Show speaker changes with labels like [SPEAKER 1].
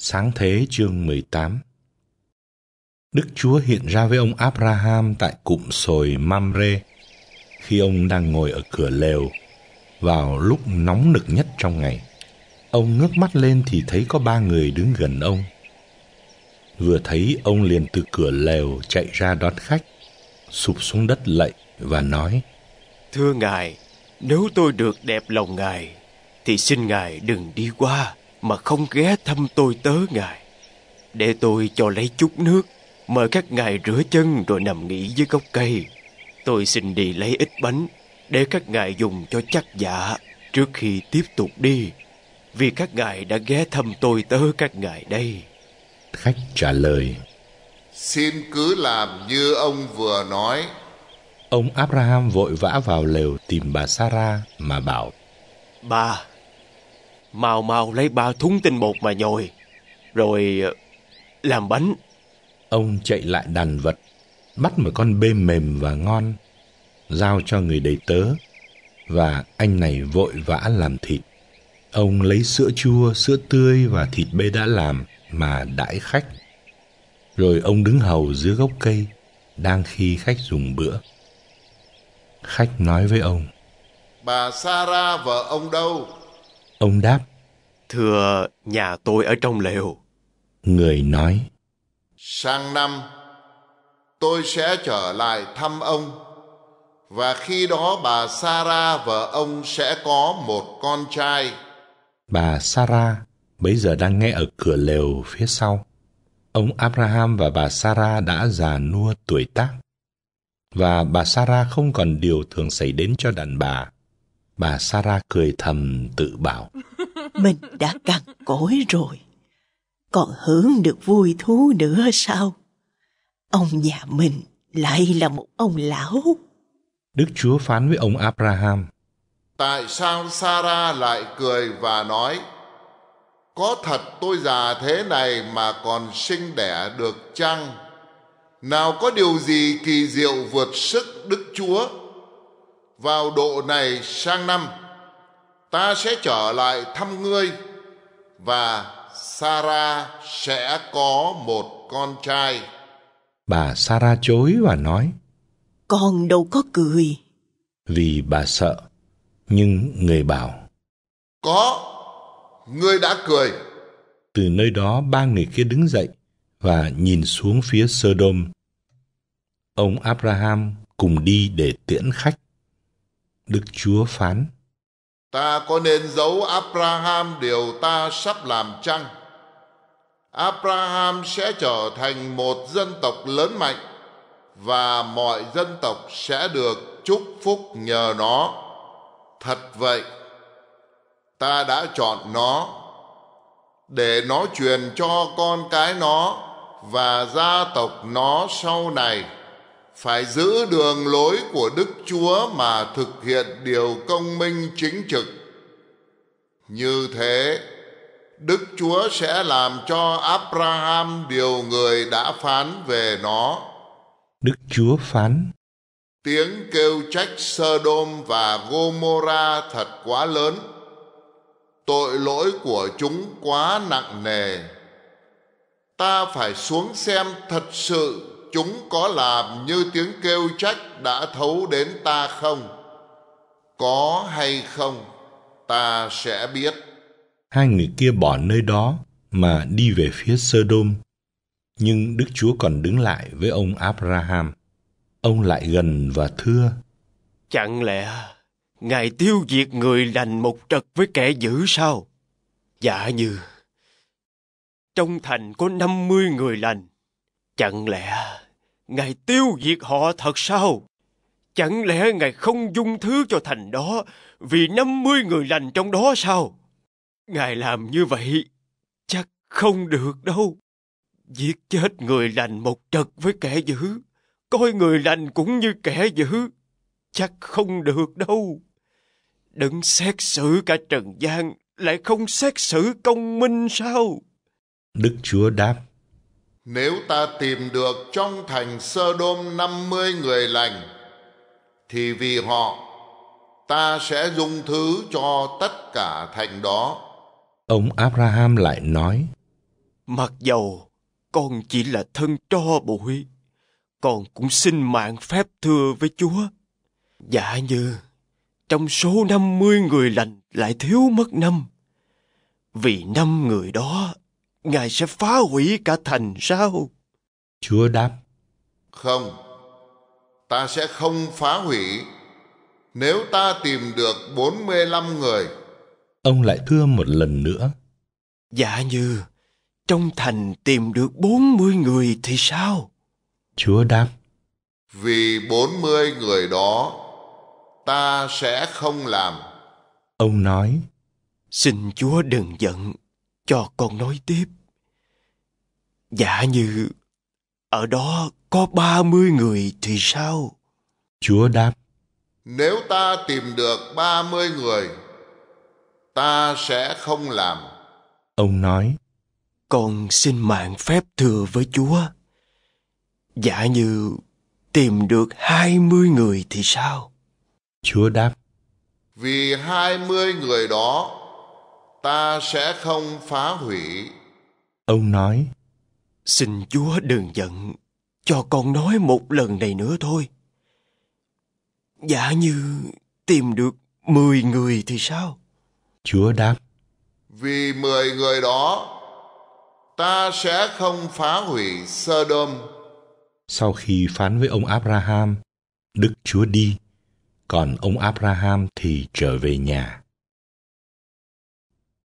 [SPEAKER 1] Sáng thế chương 18 Đức Chúa hiện ra với ông Abraham tại cụm sồi Mamre khi ông đang ngồi ở cửa lều vào lúc nóng nực nhất trong ngày. Ông ngước mắt lên thì thấy có ba người đứng gần ông. Vừa thấy ông liền từ cửa lều chạy ra
[SPEAKER 2] đón khách, sụp xuống đất lạy và nói Thưa Ngài, nếu tôi được đẹp lòng Ngài, thì xin Ngài đừng đi qua mà không ghé thăm tôi tớ ngài. Để tôi cho lấy chút nước, mời các ngài rửa chân rồi nằm nghỉ dưới gốc cây. Tôi xin đi lấy ít bánh để các ngài dùng cho chắc dạ trước khi tiếp tục đi. Vì các ngài đã ghé thăm tôi tớ các ngài đây. Khách trả lời.
[SPEAKER 3] Xin cứ làm như ông vừa nói.
[SPEAKER 1] Ông Abraham vội vã vào lều tìm bà Sarah
[SPEAKER 2] mà bảo. Bà, Mau mau lấy ba thúng tinh bột mà nhồi Rồi ờ, làm bánh Ông chạy lại đàn vật
[SPEAKER 1] Bắt một con bê mềm và ngon Giao cho người đầy tớ Và anh này vội vã làm thịt Ông lấy sữa chua, sữa tươi và thịt bê đã làm Mà đãi khách Rồi ông đứng hầu dưới gốc cây Đang khi khách dùng bữa Khách nói với ông
[SPEAKER 3] Bà Sarah vợ ông đâu
[SPEAKER 2] Ông đáp, Thưa nhà tôi ở trong lều. Người nói,
[SPEAKER 3] Sang năm, tôi sẽ trở lại thăm ông, và khi đó bà Sarah vợ ông sẽ có một con trai.
[SPEAKER 1] Bà Sarah bây giờ đang nghe ở cửa lều phía sau. Ông Abraham và bà Sarah đã già nua tuổi tác và bà Sarah không còn điều thường xảy đến cho đàn bà Bà Sarah cười thầm tự bảo.
[SPEAKER 2] Mình đã cằn cỗi rồi. Còn hưởng được vui thú nữa sao? Ông nhà mình lại là một
[SPEAKER 3] ông lão.
[SPEAKER 1] Đức Chúa phán với ông Abraham.
[SPEAKER 3] Tại sao Sarah lại cười và nói, Có thật tôi già thế này mà còn sinh đẻ được chăng? Nào có điều gì kỳ diệu vượt sức Đức Chúa? vào độ này sang năm ta sẽ trở lại thăm ngươi và Sarah sẽ có một con trai.
[SPEAKER 1] Bà Sarah chối và nói:
[SPEAKER 3] Con đâu có cười.
[SPEAKER 1] Vì bà sợ, nhưng người bảo:
[SPEAKER 3] Có, ngươi đã cười.
[SPEAKER 1] Từ nơi đó ba người kia đứng dậy và nhìn xuống phía Sodom. Ông Abraham cùng đi để tiễn khách. Đức Chúa phán,
[SPEAKER 3] Ta có nên giấu Abraham điều ta sắp làm chăng? Abraham sẽ trở thành một dân tộc lớn mạnh và mọi dân tộc sẽ được chúc phúc nhờ nó. Thật vậy, ta đã chọn nó để nó truyền cho con cái nó và gia tộc nó sau này phải giữ đường lối của Đức Chúa mà thực hiện điều công minh chính trực. Như thế, Đức Chúa sẽ làm cho Abraham điều người đã phán về nó.
[SPEAKER 1] Đức Chúa phán:
[SPEAKER 3] Tiếng kêu trách Sodom và Gomora thật quá lớn. Tội lỗi của chúng quá nặng nề. Ta phải xuống xem thật sự chúng có làm như tiếng kêu trách đã thấu đến ta không? Có hay không, ta sẽ biết.
[SPEAKER 1] Hai người kia bỏ nơi đó mà đi về phía Sodom. Nhưng Đức Chúa còn đứng lại với ông Abraham. Ông lại gần và thưa.
[SPEAKER 2] Chẳng lẽ Ngài tiêu diệt người lành một trật với kẻ dữ sao? Dạ như trong thành có 50 người lành Chẳng lẽ Ngài tiêu diệt họ thật sao? Chẳng lẽ Ngài không dung thứ cho thành đó vì 50 người lành trong đó sao? Ngài làm như vậy chắc không được đâu. Giết chết người lành một trật với kẻ dữ, coi người lành cũng như kẻ dữ, chắc không được đâu. Đừng xét xử cả trần gian, lại không xét xử công minh sao?
[SPEAKER 1] Đức Chúa đáp,
[SPEAKER 3] nếu ta tìm được trong thành sơ đôm năm mươi người lành, thì vì họ ta sẽ dùng thứ cho tất cả thành đó.
[SPEAKER 1] Ông Abraham lại nói,
[SPEAKER 2] Mặc dầu con chỉ là thân tro bụi, con cũng xin mạng phép thưa với Chúa. Dạ như trong số năm mươi người lành lại thiếu mất năm, vì năm người đó Ngài sẽ phá hủy cả thành sao? Chúa đáp,
[SPEAKER 3] Không, ta sẽ không phá hủy nếu ta tìm được 45 người.
[SPEAKER 2] Ông lại thưa một lần nữa. Dạ như, trong thành tìm được 40 người thì sao? Chúa đáp,
[SPEAKER 3] Vì 40 người đó, ta sẽ không làm.
[SPEAKER 2] Ông nói, Xin Chúa đừng giận cho con nói tiếp. Dạ như ở đó có ba mươi người thì sao? Chúa đáp.
[SPEAKER 3] Nếu ta tìm được ba mươi người, ta sẽ không làm.
[SPEAKER 2] Ông nói. Con xin mạng phép thừa với Chúa. Dạ như tìm được hai mươi người thì sao? Chúa đáp.
[SPEAKER 3] Vì hai mươi người đó ta sẽ không phá hủy.
[SPEAKER 2] Ông nói, xin Chúa đừng giận, cho con nói một lần này nữa thôi. Giả như tìm được mười người thì sao? Chúa đáp,
[SPEAKER 3] vì mười người đó, ta sẽ không phá hủy sơ đôm
[SPEAKER 1] Sau khi phán với ông Abraham, Đức Chúa đi, còn ông Abraham thì trở về nhà.